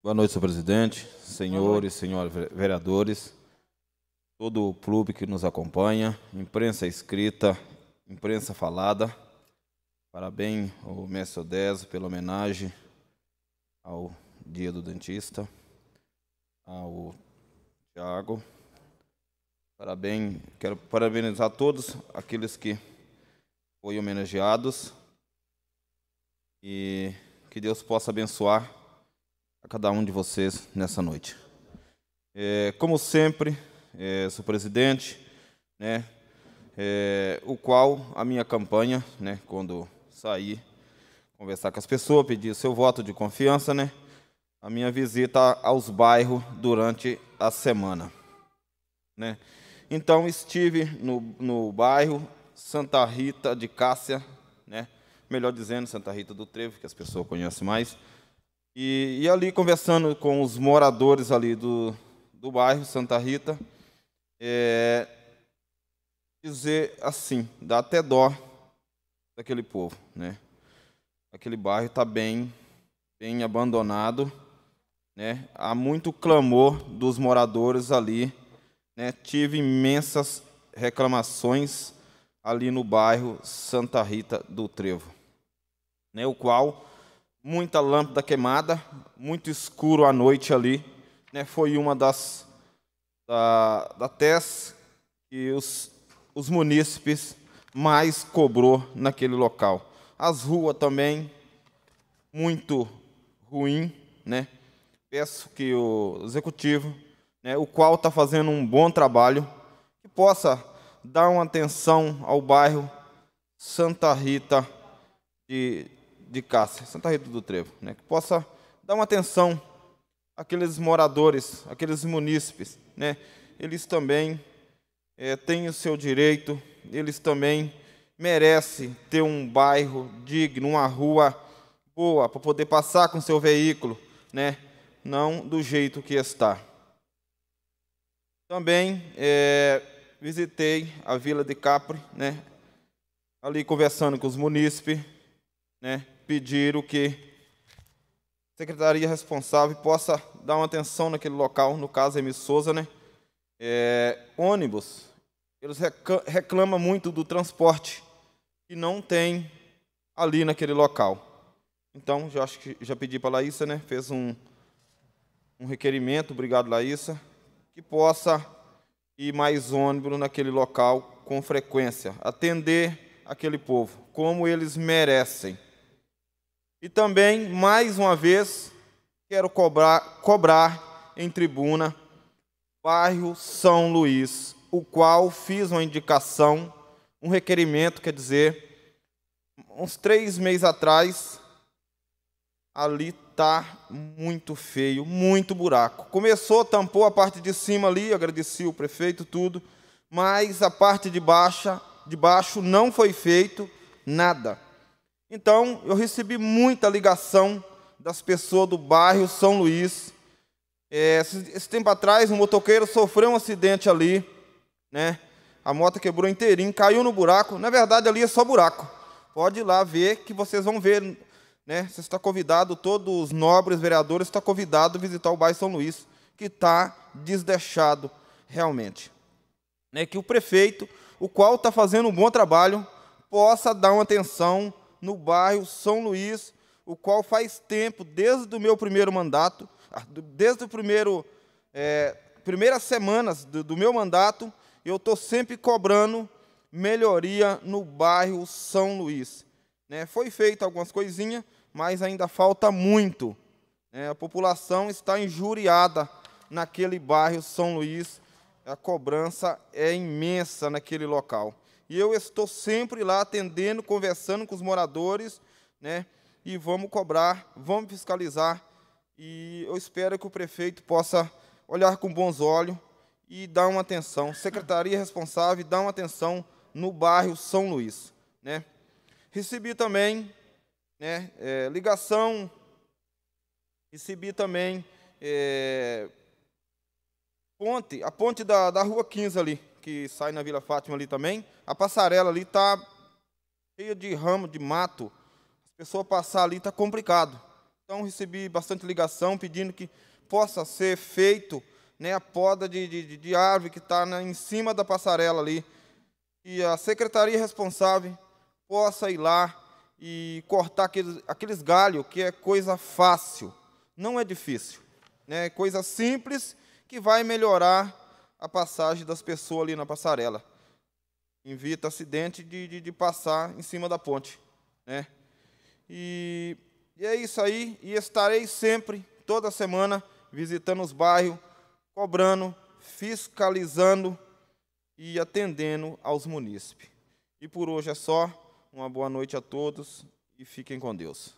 Boa noite, senhor presidente, senhores, senhores vereadores, todo o clube que nos acompanha, imprensa escrita, imprensa falada. Parabéns ao mestre Odeso pela homenagem ao Dia do Dentista, ao Tiago. Parabéns, quero parabenizar todos aqueles que foram homenageados e que Deus possa abençoar a cada um de vocês nessa noite. É, como sempre, é, sou presidente, né, é, o qual a minha campanha, né, quando sair, conversar com as pessoas, pedir seu voto de confiança, né, a minha visita aos bairros durante a semana. Né. Então, estive no, no bairro Santa Rita de Cássia, né, melhor dizendo, Santa Rita do Trevo, que as pessoas conhecem mais, e, e, ali conversando com os moradores ali do, do bairro Santa Rita, é, dizer assim, dá até dó daquele povo, né? Aquele bairro está bem, bem abandonado, né? Há muito clamor dos moradores ali, né? Tive imensas reclamações ali no bairro Santa Rita do Trevo, né? O qual muita lâmpada queimada, muito escuro à noite ali. Né? Foi uma das da, da TES que os, os munícipes mais cobrou naquele local. As ruas também, muito ruim. Né? Peço que o executivo, né, o qual está fazendo um bom trabalho, que possa dar uma atenção ao bairro Santa Rita de de Cássia, Santa Rita do Trevo, né? que possa dar uma atenção àqueles moradores, àqueles munícipes. Né? Eles também é, têm o seu direito, eles também merecem ter um bairro digno, uma rua boa para poder passar com seu veículo, né? não do jeito que está. Também é, visitei a Vila de Capri, né? ali conversando com os munícipes, né? pediram que a secretaria responsável possa dar uma atenção naquele local, no caso, Emi Souza, né? É, ônibus, eles reclamam muito do transporte que não tem ali naquele local. Então, já acho que já pedi para a Laísa, né? Fez um, um requerimento, obrigado Laísa, que possa ir mais ônibus naquele local com frequência, atender aquele povo como eles merecem. E também, mais uma vez, quero cobrar, cobrar em tribuna bairro São Luís, o qual fiz uma indicação, um requerimento, quer dizer, uns três meses atrás, ali está muito feio, muito buraco. Começou, tampou a parte de cima ali, agradeci o prefeito tudo, mas a parte de baixa, de baixo não foi feito nada. Então, eu recebi muita ligação das pessoas do bairro São Luís. É, esse, esse tempo atrás, um motoqueiro sofreu um acidente ali, né? A moto quebrou inteirinho, caiu no buraco. Na verdade, ali é só buraco. Pode ir lá ver que vocês vão ver, né? Você está convidado, todos os nobres vereadores estão convidados a visitar o bairro São Luís, que está desdeixado realmente. Né? Que o prefeito, o qual está fazendo um bom trabalho, possa dar uma atenção no bairro São Luís, o qual faz tempo, desde o meu primeiro mandato, ah, desde as primeiro, é, primeiras semanas do, do meu mandato, eu estou sempre cobrando melhoria no bairro São Luís. Né, foi feita algumas coisinhas, mas ainda falta muito. Né, a população está injuriada naquele bairro São Luís. A cobrança é imensa naquele local e eu estou sempre lá atendendo, conversando com os moradores, né? E vamos cobrar, vamos fiscalizar e eu espero que o prefeito possa olhar com bons olhos e dar uma atenção. Secretaria responsável, dar uma atenção no bairro São Luís, né? Recebi também, né? É, ligação. Recebi também é, ponte, a ponte da, da rua 15 ali, que sai na Vila Fátima ali também, a passarela ali está cheia de ramo, de mato. As pessoas passar ali está complicado. Então recebi bastante ligação pedindo que possa ser feito né, a poda de, de, de árvore que está em cima da passarela ali. E a secretaria responsável possa ir lá e cortar aqueles, aqueles galhos, que é coisa fácil, não é difícil. Né, coisa simples que vai melhorar a passagem das pessoas ali na passarela. Invita acidente de, de, de passar em cima da ponte. Né? E, e é isso aí. E estarei sempre, toda semana, visitando os bairros, cobrando, fiscalizando e atendendo aos munícipes. E por hoje é só. Uma boa noite a todos e fiquem com Deus.